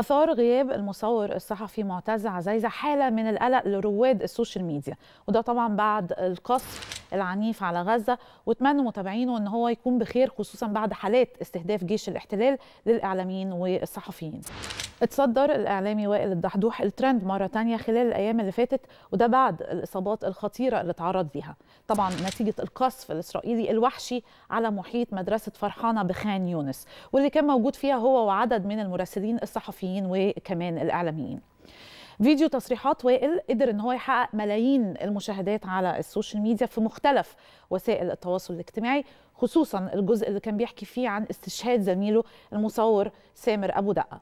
أثار غياب المصور الصحفي معتز عزيزة حالة من القلق لرواد السوشيال ميديا وده طبعا بعد القصف العنيف على غزة واتمنوا متابعينه أن هو يكون بخير خصوصا بعد حالات استهداف جيش الاحتلال للإعلاميين والصحفيين اتصدر الاعلامي وائل الدحدوح الترند مره ثانيه خلال الايام اللي فاتت وده بعد الاصابات الخطيره اللي تعرض ليها طبعا نتيجه القصف الاسرائيلي الوحشي على محيط مدرسه فرحانه بخان يونس واللي كان موجود فيها هو وعدد من المراسلين الصحفيين وكمان الاعلاميين فيديو تصريحات وائل قدر ان هو يحقق ملايين المشاهدات على السوشيال ميديا في مختلف وسائل التواصل الاجتماعي خصوصا الجزء اللي كان بيحكي فيه عن استشهاد زميله المصور سامر ابو دقه